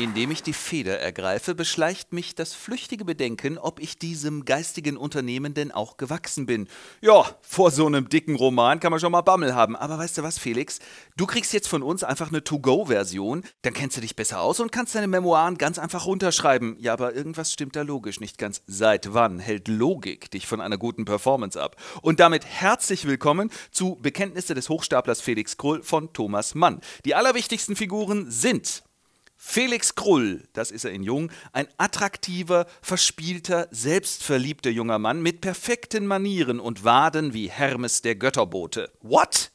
Indem ich die Feder ergreife, beschleicht mich das flüchtige Bedenken, ob ich diesem geistigen Unternehmen denn auch gewachsen bin. Ja, vor so einem dicken Roman kann man schon mal Bammel haben. Aber weißt du was, Felix? Du kriegst jetzt von uns einfach eine To-Go-Version, dann kennst du dich besser aus und kannst deine Memoiren ganz einfach runterschreiben. Ja, aber irgendwas stimmt da logisch nicht ganz. Seit wann hält Logik dich von einer guten Performance ab? Und damit herzlich willkommen zu Bekenntnisse des Hochstaplers Felix Krull von Thomas Mann. Die allerwichtigsten Figuren sind Felix Krull, das ist er in Jung, ein attraktiver, verspielter, selbstverliebter junger Mann mit perfekten Manieren und Waden wie Hermes der Götterbote. What?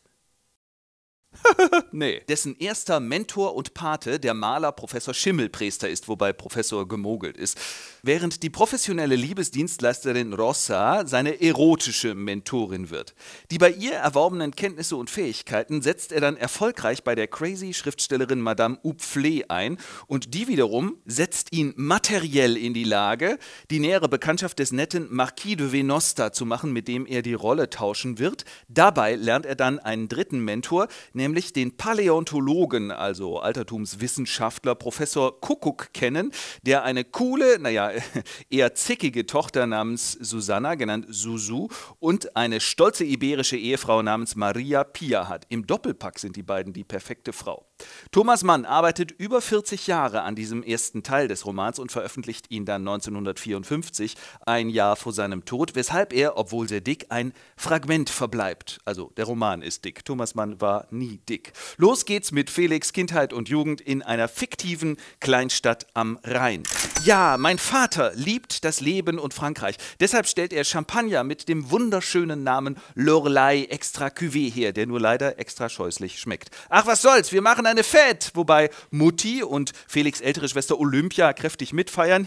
nee. Dessen erster Mentor und Pate der Maler Professor Schimmelpriester ist, wobei Professor gemogelt ist. Während die professionelle Liebesdienstleisterin Rossa seine erotische Mentorin wird. Die bei ihr erworbenen Kenntnisse und Fähigkeiten setzt er dann erfolgreich bei der crazy Schriftstellerin Madame Oupflé ein und die wiederum setzt ihn materiell in die Lage, die nähere Bekanntschaft des netten Marquis de Venosta zu machen, mit dem er die Rolle tauschen wird. Dabei lernt er dann einen dritten Mentor, nämlich nämlich den Paläontologen, also Altertumswissenschaftler Professor Kuckuck kennen, der eine coole, naja, eher zickige Tochter namens Susanna, genannt Susu, und eine stolze iberische Ehefrau namens Maria Pia hat. Im Doppelpack sind die beiden die perfekte Frau. Thomas Mann arbeitet über 40 Jahre an diesem ersten Teil des Romans und veröffentlicht ihn dann 1954, ein Jahr vor seinem Tod, weshalb er, obwohl sehr dick, ein Fragment verbleibt. Also der Roman ist dick. Thomas Mann war nie dick. Los geht's mit Felix Kindheit und Jugend in einer fiktiven Kleinstadt am Rhein. Ja, mein Vater liebt das Leben und Frankreich. Deshalb stellt er Champagner mit dem wunderschönen Namen Lorelei Extra Cuvée her, der nur leider extra scheußlich schmeckt. Ach, was soll's, wir machen ein kleine Fett, wobei Mutti und Felix ältere Schwester Olympia kräftig mitfeiern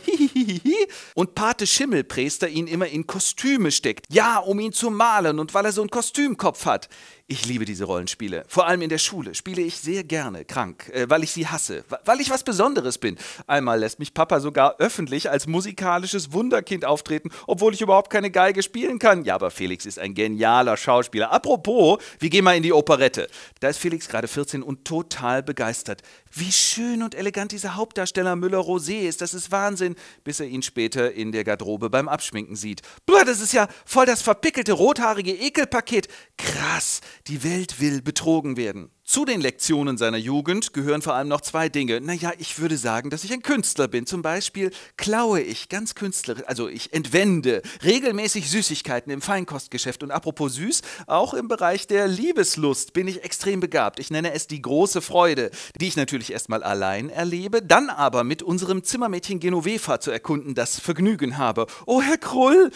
und Pate Schimmelpriester ihn immer in Kostüme steckt. Ja, um ihn zu malen und weil er so einen Kostümkopf hat. Ich liebe diese Rollenspiele. Vor allem in der Schule spiele ich sehr gerne krank, äh, weil ich sie hasse, weil ich was Besonderes bin. Einmal lässt mich Papa sogar öffentlich als musikalisches Wunderkind auftreten, obwohl ich überhaupt keine Geige spielen kann. Ja, aber Felix ist ein genialer Schauspieler. Apropos, wir gehen mal in die Operette. Da ist Felix gerade 14 und total total begeistert. Wie schön und elegant dieser Hauptdarsteller Müller-Rosé ist, das ist Wahnsinn, bis er ihn später in der Garderobe beim Abschminken sieht. Blöd, das ist ja voll das verpickelte rothaarige Ekelpaket. Krass, die Welt will betrogen werden. Zu den Lektionen seiner Jugend gehören vor allem noch zwei Dinge. Naja, ich würde sagen, dass ich ein Künstler bin. Zum Beispiel klaue ich ganz künstlerisch, also ich entwende regelmäßig Süßigkeiten im Feinkostgeschäft. Und apropos süß, auch im Bereich der Liebeslust bin ich extrem begabt. Ich nenne es die große Freude, die ich natürlich erstmal allein erlebe, dann aber mit unserem Zimmermädchen Genoveva zu erkunden das Vergnügen habe. Oh, Herr Krull!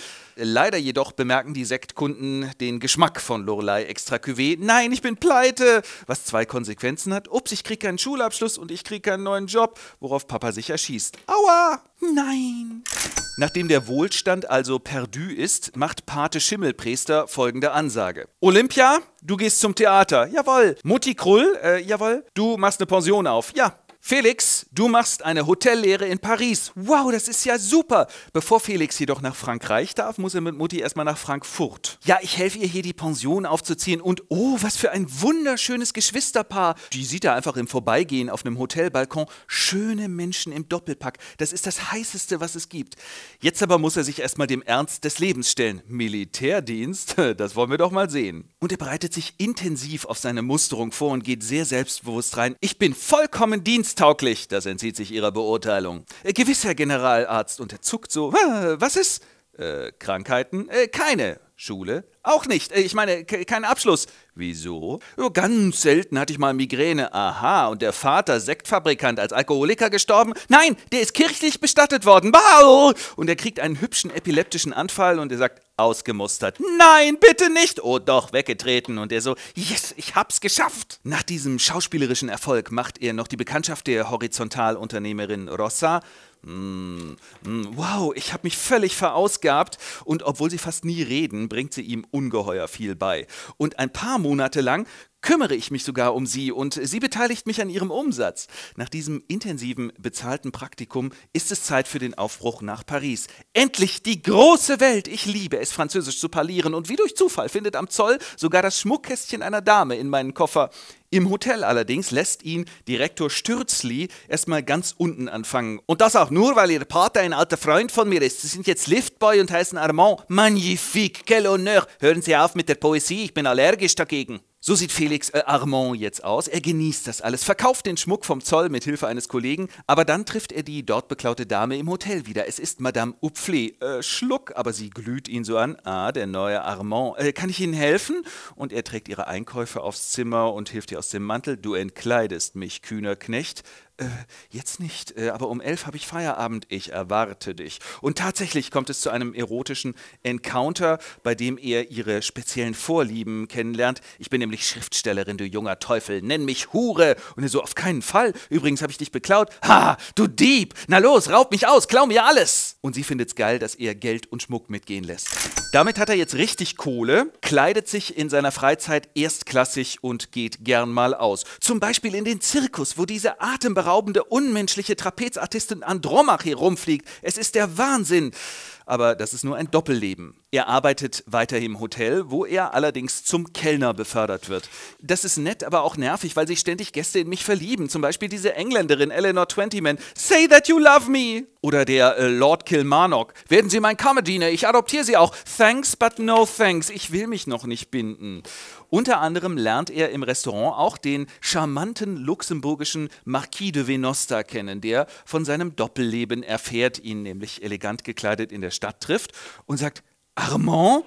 Leider jedoch bemerken die Sektkunden den Geschmack von Lorelei Extra Cuvée. Nein, ich bin pleite! Was zwei Konsequenzen hat. Ups, ich krieg keinen Schulabschluss und ich krieg keinen neuen Job, worauf Papa sich erschießt. Aua! Nein! Nachdem der Wohlstand also perdu ist, macht Pate Schimmelpriester folgende Ansage. Olympia, du gehst zum Theater. Jawohl. Mutti Krull, äh, jawoll. Du machst eine Pension auf. Ja. Felix, Du machst eine Hotellehre in Paris. Wow, das ist ja super. Bevor Felix jedoch nach Frankreich darf, muss er mit Mutti erstmal nach Frankfurt. Ja, ich helfe ihr hier die Pension aufzuziehen und oh, was für ein wunderschönes Geschwisterpaar. Die sieht er einfach im Vorbeigehen auf einem Hotelbalkon. Schöne Menschen im Doppelpack. Das ist das heißeste, was es gibt. Jetzt aber muss er sich erstmal dem Ernst des Lebens stellen. Militärdienst, das wollen wir doch mal sehen. Und er bereitet sich intensiv auf seine Musterung vor und geht sehr selbstbewusst rein. Ich bin vollkommen diensttauglich. Das Peters entzieht sich ihrer Beurteilung. Äh, gewiss, Herr Generalarzt, und er zuckt so. Was ist? Äh, Krankheiten? Äh, keine. Schule? Auch nicht. Äh, ich meine, kein Abschluss. Wieso? Oh, ganz selten hatte ich mal Migräne. Aha, und der Vater, Sektfabrikant, als Alkoholiker gestorben? Nein, der ist kirchlich bestattet worden. Wow! Und er kriegt einen hübschen epileptischen Anfall und er sagt, ausgemustert. Nein, bitte nicht! Oh doch, weggetreten. Und er so, yes, ich hab's geschafft! Nach diesem schauspielerischen Erfolg macht er noch die Bekanntschaft der Horizontalunternehmerin Rossa Mm, mm, wow, ich habe mich völlig verausgabt und obwohl sie fast nie reden, bringt sie ihm ungeheuer viel bei. Und ein paar Monate lang kümmere ich mich sogar um sie und sie beteiligt mich an ihrem Umsatz. Nach diesem intensiven, bezahlten Praktikum ist es Zeit für den Aufbruch nach Paris. Endlich die große Welt! Ich liebe es, Französisch zu parlieren und wie durch Zufall findet am Zoll sogar das Schmuckkästchen einer Dame in meinen Koffer. Im Hotel allerdings lässt ihn Direktor Stürzli erstmal ganz unten anfangen. Und das auch nur, weil ihr Pater ein alter Freund von mir ist. Sie sind jetzt Liftboy und heißen Armand. Magnifique, quel honneur. Hören Sie auf mit der Poesie, ich bin allergisch dagegen. So sieht Felix äh, Armand jetzt aus. Er genießt das alles, verkauft den Schmuck vom Zoll mit Hilfe eines Kollegen, aber dann trifft er die dort beklaute Dame im Hotel wieder. Es ist Madame Oupflé. Äh, Schluck, aber sie glüht ihn so an. Ah, der neue Armand. Äh, kann ich Ihnen helfen? Und er trägt ihre Einkäufe aufs Zimmer und hilft ihr aus dem Mantel. Du entkleidest mich, kühner Knecht äh, jetzt nicht, äh, aber um elf habe ich Feierabend, ich erwarte dich. Und tatsächlich kommt es zu einem erotischen Encounter, bei dem er ihre speziellen Vorlieben kennenlernt. Ich bin nämlich Schriftstellerin, du junger Teufel, nenn mich Hure. Und er so, auf keinen Fall, übrigens habe ich dich beklaut. Ha, du Dieb, na los, raub mich aus, klau mir alles. Und sie findet es geil, dass er Geld und Schmuck mitgehen lässt. Damit hat er jetzt richtig Kohle, kleidet sich in seiner Freizeit erstklassig und geht gern mal aus. Zum Beispiel in den Zirkus, wo diese Atembereitschaft atemberaubende, unmenschliche Trapezartistin Andromache rumfliegt. Es ist der Wahnsinn. Aber das ist nur ein Doppelleben. Er arbeitet weiter im Hotel, wo er allerdings zum Kellner befördert wird. Das ist nett, aber auch nervig, weil sich ständig Gäste in mich verlieben. Zum Beispiel diese Engländerin Eleanor Twentyman. Say that you love me! Oder der äh, Lord Kilmarnock. Werden Sie mein Kammerdiener, ich adoptiere Sie auch. Thanks, but no thanks. Ich will mich noch nicht binden. Unter anderem lernt er im Restaurant auch den charmanten luxemburgischen Marquis de Venosta kennen, der von seinem Doppelleben erfährt, ihn nämlich elegant gekleidet in der Stadt trifft und sagt, Armand?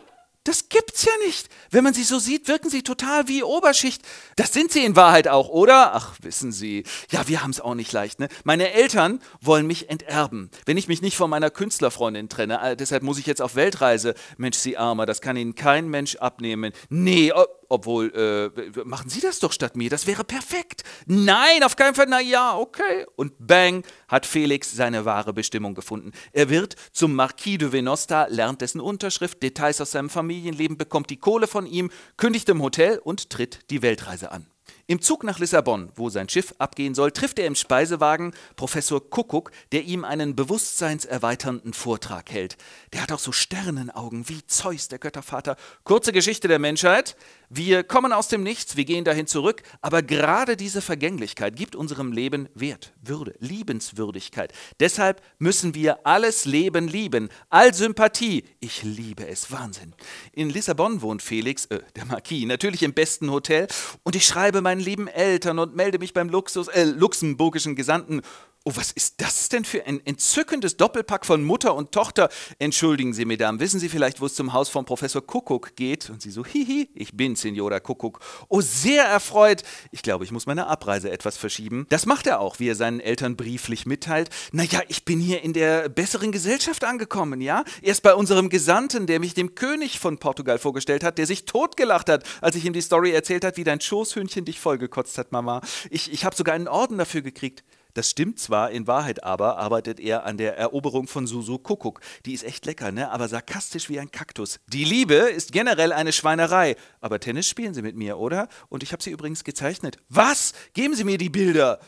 Das gibt's ja nicht. Wenn man sie so sieht, wirken sie total wie Oberschicht. Das sind sie in Wahrheit auch, oder? Ach, wissen Sie. Ja, wir haben es auch nicht leicht, ne? Meine Eltern wollen mich enterben, wenn ich mich nicht von meiner Künstlerfreundin trenne. Äh, deshalb muss ich jetzt auf Weltreise. Mensch, Sie Armer, das kann Ihnen kein Mensch abnehmen. Nee, oh, obwohl, äh, machen Sie das doch statt mir, das wäre perfekt. Nein, auf keinen Fall, na ja, okay. Und bang, hat Felix seine wahre Bestimmung gefunden. Er wird zum Marquis de Venosta, lernt dessen Unterschrift, Details aus seinem Familienleben, bekommt die Kohle von ihm, kündigt im Hotel und tritt die Weltreise an. Im Zug nach Lissabon, wo sein Schiff abgehen soll, trifft er im Speisewagen Professor Kuckuck, der ihm einen bewusstseinserweiternden Vortrag hält. Der hat auch so Sternenaugen wie Zeus, der Göttervater. Kurze Geschichte der Menschheit. Wir kommen aus dem Nichts, wir gehen dahin zurück, aber gerade diese Vergänglichkeit gibt unserem Leben Wert, Würde, Liebenswürdigkeit. Deshalb müssen wir alles Leben lieben, all Sympathie. Ich liebe es, Wahnsinn. In Lissabon wohnt Felix, äh, der Marquis, natürlich im besten Hotel und ich schreibe mein meinen lieben Eltern und melde mich beim Luxus, äh, luxemburgischen Gesandten oh, was ist das denn für ein entzückendes Doppelpack von Mutter und Tochter? Entschuldigen Sie, Mesdamen, wissen Sie vielleicht, wo es zum Haus von Professor Kuckuck geht? Und sie so, hihi, ich bin Signora Kuckuck. Oh, sehr erfreut. Ich glaube, ich muss meine Abreise etwas verschieben. Das macht er auch, wie er seinen Eltern brieflich mitteilt. Naja, ich bin hier in der besseren Gesellschaft angekommen, ja? Erst bei unserem Gesandten, der mich dem König von Portugal vorgestellt hat, der sich totgelacht hat, als ich ihm die Story erzählt hat, wie dein Schoßhündchen dich vollgekotzt hat, Mama. Ich, ich habe sogar einen Orden dafür gekriegt. Das stimmt zwar, in Wahrheit aber arbeitet er an der Eroberung von Susu Kuckuck. Die ist echt lecker, ne? aber sarkastisch wie ein Kaktus. Die Liebe ist generell eine Schweinerei. Aber Tennis spielen Sie mit mir, oder? Und ich habe sie übrigens gezeichnet. Was? Geben Sie mir die Bilder!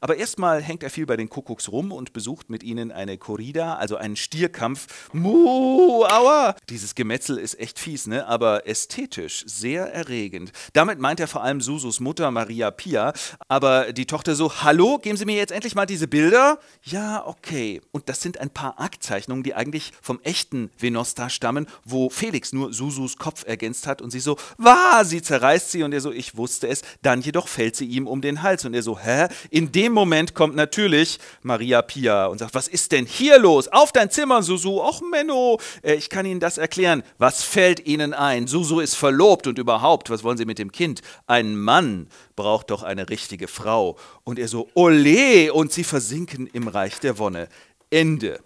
Aber erstmal hängt er viel bei den Kuckucks rum und besucht mit ihnen eine Corrida, also einen Stierkampf. Mu, aua! Dieses Gemetzel ist echt fies, ne? aber ästhetisch sehr erregend. Damit meint er vor allem Susus Mutter Maria Pia, aber die Tochter so, hallo, geben Sie mir jetzt endlich mal diese Bilder. Ja, okay. Und das sind ein paar Aktzeichnungen, die eigentlich vom echten Venosta stammen, wo Felix nur Susus Kopf ergänzt hat und sie so, wah, sie zerreißt sie und er so, ich wusste es. Dann jedoch fällt sie ihm um den Hals und er so, hä? In dem Moment kommt natürlich Maria Pia und sagt, was ist denn hier los? Auf dein Zimmer, Susu. Och, Menno, äh, ich kann Ihnen das erklären. Was fällt Ihnen ein? Susu ist verlobt und überhaupt, was wollen Sie mit dem Kind? Ein Mann braucht doch eine richtige Frau. Und er so, ole, und sie versinken im Reich der Wonne. Ende.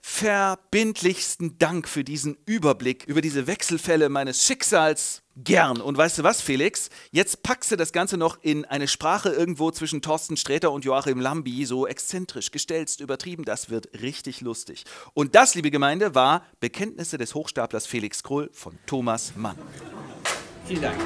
Verbindlichsten Dank für diesen Überblick über diese Wechselfälle meines Schicksals. Gern. Und weißt du was, Felix? Jetzt packst du das Ganze noch in eine Sprache irgendwo zwischen Thorsten Sträter und Joachim Lambi, so exzentrisch, gestelzt, übertrieben. Das wird richtig lustig. Und das, liebe Gemeinde, war Bekenntnisse des Hochstaplers Felix Krull von Thomas Mann. Vielen Dank.